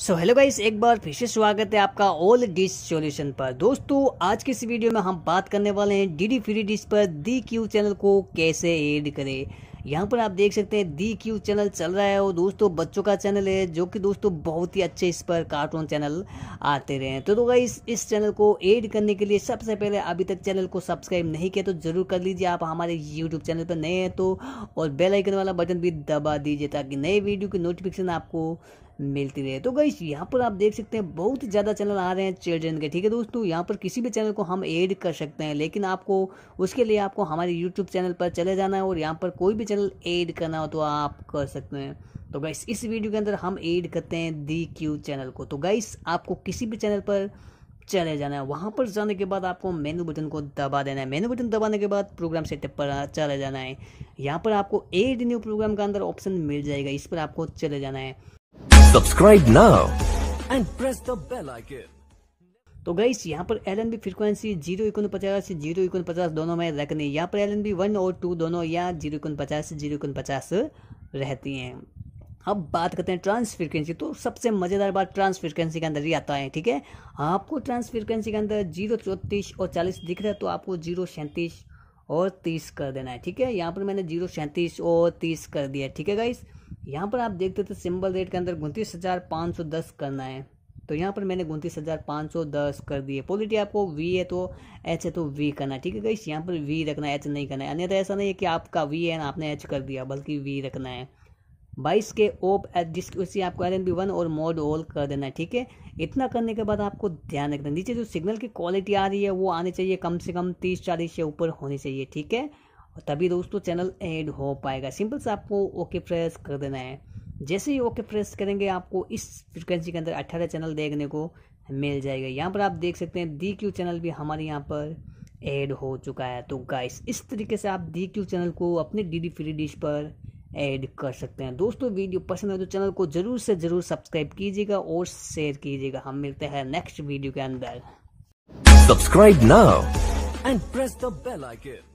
so hello guys एक बार फिर से स्वागत है आपका ऑल डिश सॉल्यूशन पर दोस्तों आज के इस वीडियो में हम बात करने वाले हैं डीडी फ्री डिश पर दी क्यू चैनल को कैसे ऐड करें यहाँ पर आप देख सकते हैं दी क्यू चैनल चल रहा है और दोस्तों बच्चों का चैनल है जो कि दोस्तों बहुत ही अच्छे इस पर कार्टून चैनल आते रहे हैं तो दोस्तों इस इस चैनल को एड करने के लिए सबसे पहले अभी तक चैनल को सब्सक्राइब नहीं किया तो ज़रूर कर लीजिए आप हमारे यूट्यूब चैनल पर नए हैं तो और बेलाइकन वाला बटन भी दबा दीजिए ताकि नए वीडियो की नोटिफिकेशन आपको मिलती रहे तो गई यहाँ पर आप देख सकते हैं बहुत ज़्यादा चैनल आ रहे हैं चिल्ड्रेन के ठीक है दोस्तों यहाँ पर किसी भी चैनल को हम ऐड कर सकते हैं लेकिन आपको उसके लिए आपको हमारे यूट्यूब चैनल पर चले जाना है और यहाँ पर कोई भी फाइनेंशियल एड करना हो तो आप कर सकते हैं तो गाइस इस वीडियो के अंदर हम एड करते हैं दी क्यू चैनल को तो गाइस आपको किसी भी चैनल पर चले जाना है वहाँ पर जाने के बाद आपको मेनू बटन को दबा देना है मेनू बटन दबाने के बाद प्रोग्राम सेटअप पर चले जाना है यहाँ पर आपको एड न्यू प्रोग्राम का अंदर ऑप्शन मिल जाएगा इस पर आपको चले जाना है सब्सक्राइब ना and press the bell icon तो गाइस यहाँ पर L N B frequency zero इकोन पचास से जीरो इकोन पचास दोनों में रखनी यहाँ पर एल एन बी वन और टू दोनों या जीरो इकोन पचास से जीरो इकोन पचास रहती हैं अब बात करते हैं ट्रांस फ्रिक्वेंसी तो सबसे मज़ेदार बात ट्रांस फ्रिक्वेंसी के अंदर ही आता है ठीक है आपको ट्रांस फ्रिक्वेंसी के अंदर जीरो चौंतीस और चालीस दिख रहा है तो आपको जीरो सैंतीस और तीस कर देना है ठीक है यहाँ पर मैंने जीरो सैंतीस और तीस कर दिया ठीक है गाइस यहाँ पर आप देखते थे सिंबल रेट के अंदर उनतीस हज़ार पाँच सौ दस करना है तो यहाँ पर मैंने उनतीस हज़ार पाँच सौ दस कर दिए पॉलिटी आपको वी है तो एच है तो वी करना ठीक है गई यहाँ पर वी रखना है एच नहीं करना है अन्यथा ऐसा नहीं है कि आपका वी है ना आपने एच कर दिया बल्कि वी रखना है बाईस के ओप जिस उसी आपको एल एन बी वन और मोड ऑल कर देना है ठीक है इतना करने के बाद आपको ध्यान रखना है नीचे जो सिग्नल की क्वालिटी आ रही है वो आनी चाहिए कम से कम तीस चालीस या ऊपर होनी चाहिए ठीक है तभी दोस्तों चैनल ऐड हो पाएगा सिंपल से आपको ओके प्रेस कर देना है जैसे ही ओके प्रेस करेंगे आपको इस फ्रिक्वेंसी के अंदर अट्ठारह चैनल देखने को मिल जाएगा यहाँ पर आप देख सकते हैं डी क्यू चैनल भी हमारे यहाँ पर ऐड हो चुका है तो गाइस इस तरीके से आप डी क्यू चैनल को अपने डी डी फ्री डिश पर ऐड कर सकते हैं दोस्तों वीडियो पसंद है तो चैनल को ज़रूर से ज़रूर सब्सक्राइब कीजिएगा और शेयर कीजिएगा हम मिलते हैं नेक्स्ट वीडियो के अंदर सब्सक्राइब ना and press the bell icon